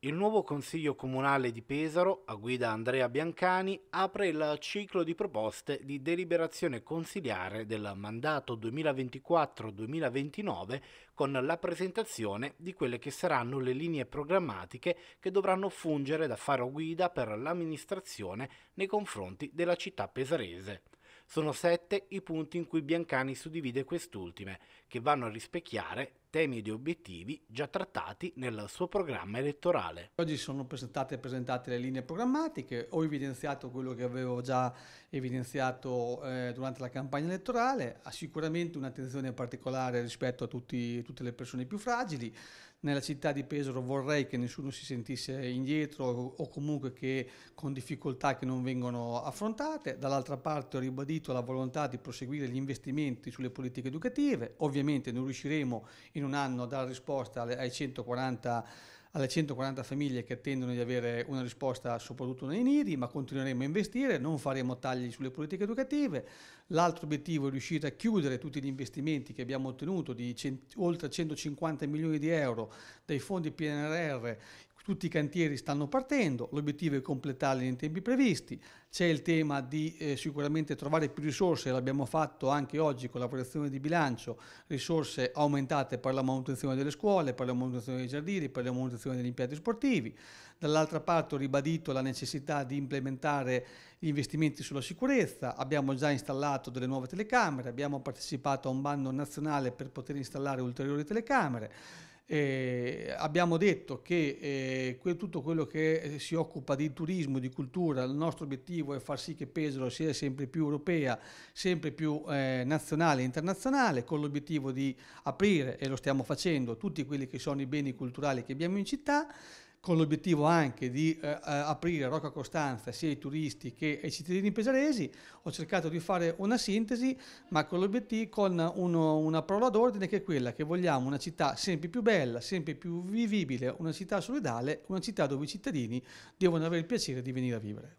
Il nuovo Consiglio Comunale di Pesaro, a guida Andrea Biancani, apre il ciclo di proposte di deliberazione consiliare del mandato 2024-2029 con la presentazione di quelle che saranno le linee programmatiche che dovranno fungere da faro guida per l'amministrazione nei confronti della città pesarese. Sono sette i punti in cui Biancani suddivide quest'ultime, che vanno a rispecchiare temi ed obiettivi già trattati nel suo programma elettorale. Oggi sono presentate, e presentate le linee programmatiche, ho evidenziato quello che avevo già evidenziato eh, durante la campagna elettorale, ha sicuramente un'attenzione particolare rispetto a tutti, tutte le persone più fragili, nella città di Pesaro vorrei che nessuno si sentisse indietro o comunque che con difficoltà che non vengono affrontate, dall'altra parte ho ribadito la volontà di proseguire gli investimenti sulle politiche educative, ovviamente non riusciremo in un anno dare risposta alle 140, alle 140 famiglie che attendono di avere una risposta soprattutto nei nidi, ma continueremo a investire, non faremo tagli sulle politiche educative. L'altro obiettivo è riuscire a chiudere tutti gli investimenti che abbiamo ottenuto di oltre 150 milioni di euro dai fondi PNRR tutti i cantieri stanno partendo, l'obiettivo è completarli nei tempi previsti, c'è il tema di eh, sicuramente trovare più risorse, l'abbiamo fatto anche oggi con la protezione di bilancio, risorse aumentate per la manutenzione delle scuole, per la manutenzione dei giardini, per la manutenzione degli impianti sportivi. Dall'altra parte ho ribadito la necessità di implementare gli investimenti sulla sicurezza, abbiamo già installato delle nuove telecamere, abbiamo partecipato a un bando nazionale per poter installare ulteriori telecamere. Eh, abbiamo detto che eh, tutto quello che eh, si occupa di turismo, e di cultura, il nostro obiettivo è far sì che Pesaro sia sempre più europea, sempre più eh, nazionale e internazionale, con l'obiettivo di aprire, e lo stiamo facendo, tutti quelli che sono i beni culturali che abbiamo in città con l'obiettivo anche di eh, eh, aprire Rocca Costanza sia ai turisti che ai cittadini pesaresi. Ho cercato di fare una sintesi, ma con con uno, una parola d'ordine che è quella che vogliamo una città sempre più bella, sempre più vivibile, una città solidale, una città dove i cittadini devono avere il piacere di venire a vivere.